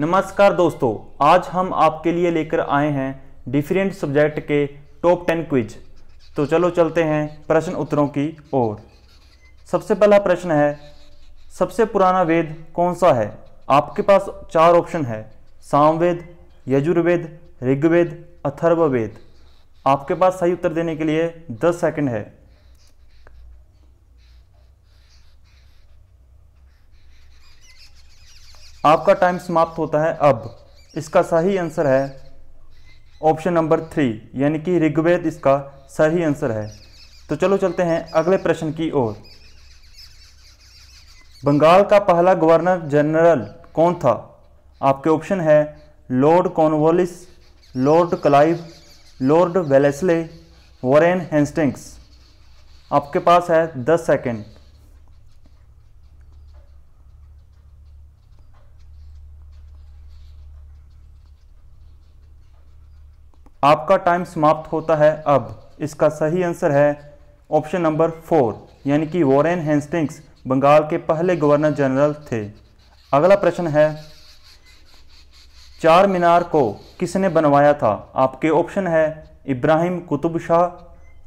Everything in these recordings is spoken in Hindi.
नमस्कार दोस्तों आज हम आपके लिए लेकर आए हैं डिफरेंट सब्जेक्ट के टॉप टेन क्विज तो चलो चलते हैं प्रश्न उत्तरों की ओर सबसे पहला प्रश्न है सबसे पुराना वेद कौन सा है आपके पास चार ऑप्शन है सामवेद यजुर्वेद ऋग्वेद अथर्ववेद आपके पास सही उत्तर देने के लिए दस सेकंड है आपका टाइम समाप्त होता है अब इसका सही आंसर है ऑप्शन नंबर थ्री यानी कि ऋग्वेद इसका सही आंसर है तो चलो चलते हैं अगले प्रश्न की ओर बंगाल का पहला गवर्नर जनरल कौन था आपके ऑप्शन है Lord Cornwallis Lord Clive Lord Wellesley Warren Hastings आपके पास है दस सेकेंड आपका टाइम समाप्त होता है अब इसका सही आंसर है ऑप्शन नंबर फोर यानी कि वॉरेन हेस्टिंग्स बंगाल के पहले गवर्नर जनरल थे अगला प्रश्न है चार मीनार को किसने बनवाया था आपके ऑप्शन है इब्राहिम कुतुब शाह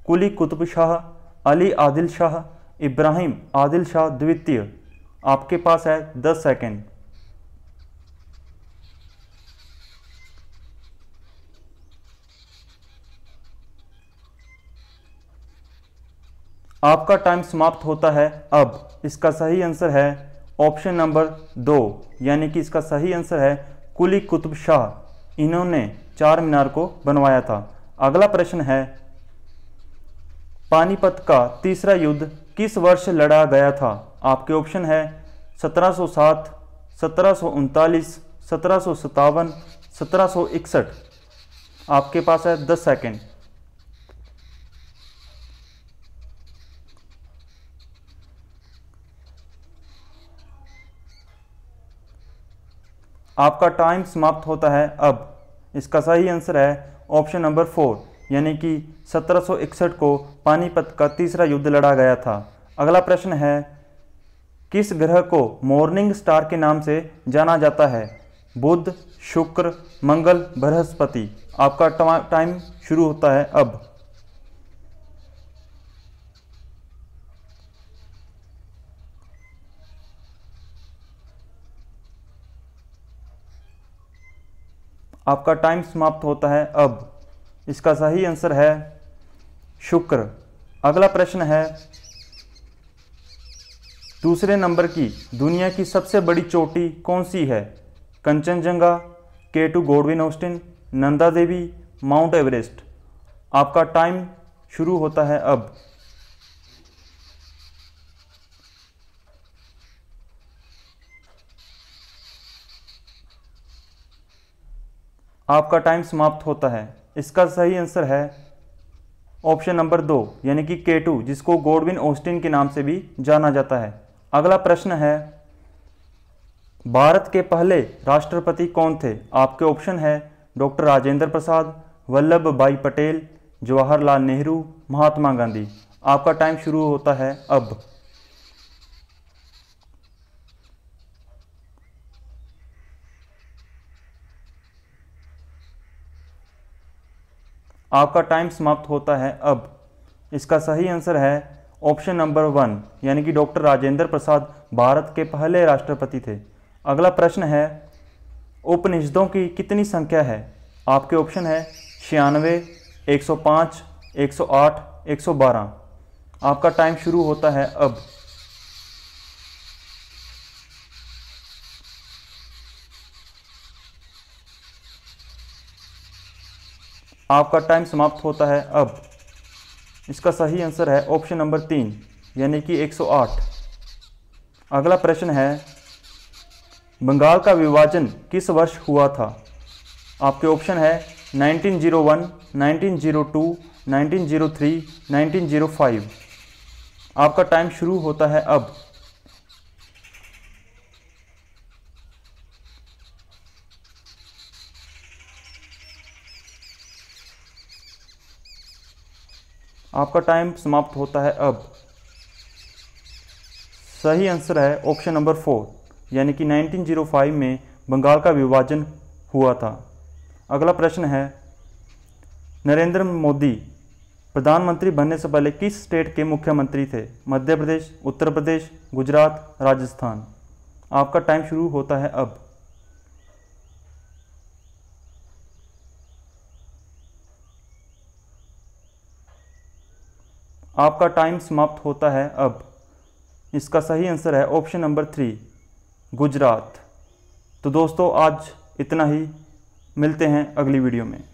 कुली कुतुब शाह अली आदिल शाह इब्राहिम आदिल शाह द्वितीय आपके पास है दस सेकेंड आपका टाइम समाप्त होता है अब इसका सही आंसर है ऑप्शन नंबर दो यानी कि इसका सही आंसर है कुली कुतुब शाह इन्होंने चार मीनार को बनवाया था अगला प्रश्न है पानीपत का तीसरा युद्ध किस वर्ष लड़ा गया था आपके ऑप्शन है 1707, सत्रह सौ उनतालीस सत्रह सौ सतावन सत्रह सौ इकसठ आपके पास है दस सेकेंड आपका टाइम समाप्त होता है अब इसका सही आंसर है ऑप्शन नंबर फोर यानी कि 1761 को पानीपत का तीसरा युद्ध लड़ा गया था अगला प्रश्न है किस ग्रह को मॉर्निंग स्टार के नाम से जाना जाता है बुध शुक्र मंगल बृहस्पति आपका टाइम शुरू होता है अब आपका टाइम समाप्त होता है अब इसका सही आंसर है शुक्र अगला प्रश्न है दूसरे नंबर की दुनिया की सबसे बड़ी चोटी कौन सी है Kanchenjunga K two Godwin Austen Nanda Devi Mount Everest आपका टाइम शुरू होता है अब आपका टाइम समाप्त होता है इसका सही आंसर है ऑप्शन नंबर दो यानी कि के टू जिसको गोडविन ऑस्टिन के नाम से भी जाना जाता है अगला प्रश्न है भारत के पहले राष्ट्रपति कौन थे आपके ऑप्शन है डॉक्टर राजेंद्र प्रसाद वल्लभ भाई पटेल जवाहरलाल नेहरू महात्मा गांधी आपका टाइम शुरू होता है अब आपका टाइम समाप्त होता है अब इसका सही आंसर है ऑप्शन नंबर वन यानी कि डॉक्टर राजेंद्र प्रसाद भारत के पहले राष्ट्रपति थे अगला प्रश्न है उपनिषदों की कितनी संख्या है आपके ऑप्शन है छियानवे 105, 108, 112। आपका टाइम शुरू होता है अब आपका टाइम समाप्त होता है अब इसका सही आंसर है ऑप्शन नंबर तीन यानी कि 108 अगला प्रश्न है बंगाल का विभाजन किस वर्ष हुआ था आपके ऑप्शन है 1901, 1902, 1903, 1905 आपका टाइम शुरू होता है अब आपका टाइम समाप्त होता है अब सही आंसर है ऑप्शन नंबर फोर यानी कि 1905 में बंगाल का विभाजन हुआ था अगला प्रश्न है नरेंद्र मोदी प्रधानमंत्री बनने से पहले किस स्टेट के मुख्यमंत्री थे मध्य प्रदेश उत्तर प्रदेश गुजरात राजस्थान आपका टाइम शुरू होता है अब आपका टाइम समाप्त होता है अब इसका सही आंसर है ऑप्शन नंबर थ्री गुजरात तो दोस्तों आज इतना ही मिलते हैं अगली वीडियो में